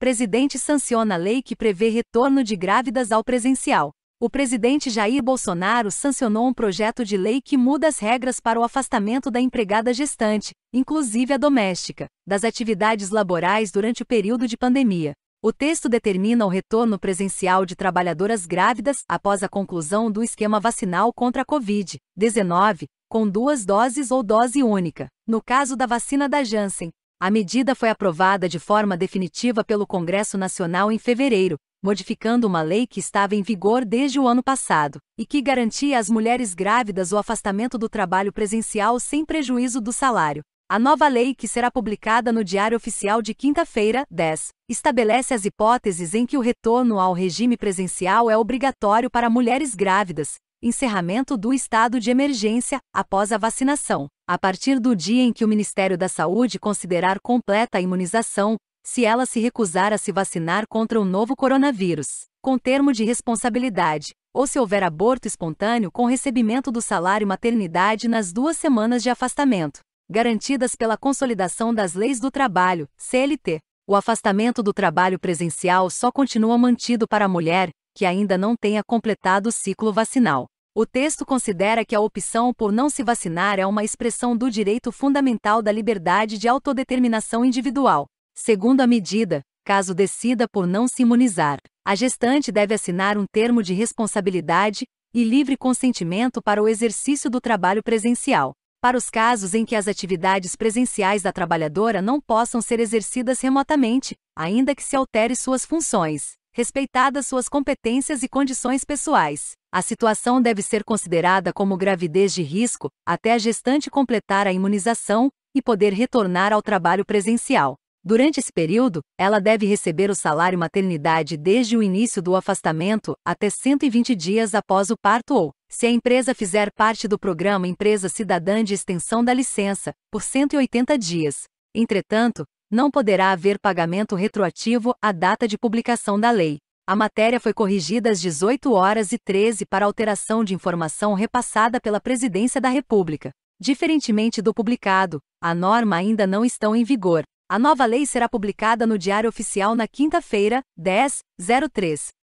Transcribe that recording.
Presidente sanciona lei que prevê retorno de grávidas ao presencial. O presidente Jair Bolsonaro sancionou um projeto de lei que muda as regras para o afastamento da empregada gestante, inclusive a doméstica, das atividades laborais durante o período de pandemia. O texto determina o retorno presencial de trabalhadoras grávidas após a conclusão do esquema vacinal contra a Covid-19, com duas doses ou dose única, no caso da vacina da Janssen, a medida foi aprovada de forma definitiva pelo Congresso Nacional em fevereiro, modificando uma lei que estava em vigor desde o ano passado e que garantia às mulheres grávidas o afastamento do trabalho presencial sem prejuízo do salário. A nova lei, que será publicada no Diário Oficial de quinta-feira, 10, estabelece as hipóteses em que o retorno ao regime presencial é obrigatório para mulheres grávidas, encerramento do estado de emergência após a vacinação a partir do dia em que o Ministério da Saúde considerar completa a imunização, se ela se recusar a se vacinar contra o novo coronavírus, com termo de responsabilidade, ou se houver aborto espontâneo com recebimento do salário maternidade nas duas semanas de afastamento, garantidas pela consolidação das leis do trabalho, CLT. O afastamento do trabalho presencial só continua mantido para a mulher que ainda não tenha completado o ciclo vacinal. O texto considera que a opção por não se vacinar é uma expressão do direito fundamental da liberdade de autodeterminação individual. Segundo a medida, caso decida por não se imunizar, a gestante deve assinar um termo de responsabilidade e livre consentimento para o exercício do trabalho presencial. Para os casos em que as atividades presenciais da trabalhadora não possam ser exercidas remotamente, ainda que se altere suas funções, respeitadas suas competências e condições pessoais. A situação deve ser considerada como gravidez de risco até a gestante completar a imunização e poder retornar ao trabalho presencial. Durante esse período, ela deve receber o salário maternidade desde o início do afastamento até 120 dias após o parto ou, se a empresa fizer parte do programa Empresa Cidadã de Extensão da Licença, por 180 dias. Entretanto, não poderá haver pagamento retroativo à data de publicação da lei. A matéria foi corrigida às 18 horas e 13 para alteração de informação repassada pela Presidência da República. Diferentemente do publicado, a norma ainda não está em vigor. A nova lei será publicada no Diário Oficial na quinta-feira, 10/03.